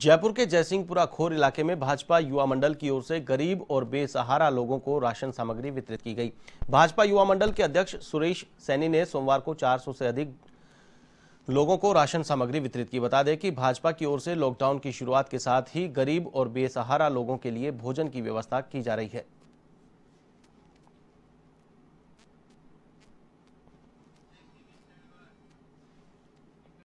जयपुर के जयसिंहपुरा खोर इलाके में भाजपा युवा मंडल की ओर से गरीब और बेसहारा लोगों को राशन सामग्री वितरित की गई भाजपा युवा मंडल के अध्यक्ष सुरेश सैनी ने सोमवार को 400 से अधिक लोगों को राशन सामग्री वितरित की बता दें कि भाजपा की ओर से लॉकडाउन की शुरुआत के साथ ही गरीब और बेसहारा लोगों के लिए भोजन की व्यवस्था की जा रही है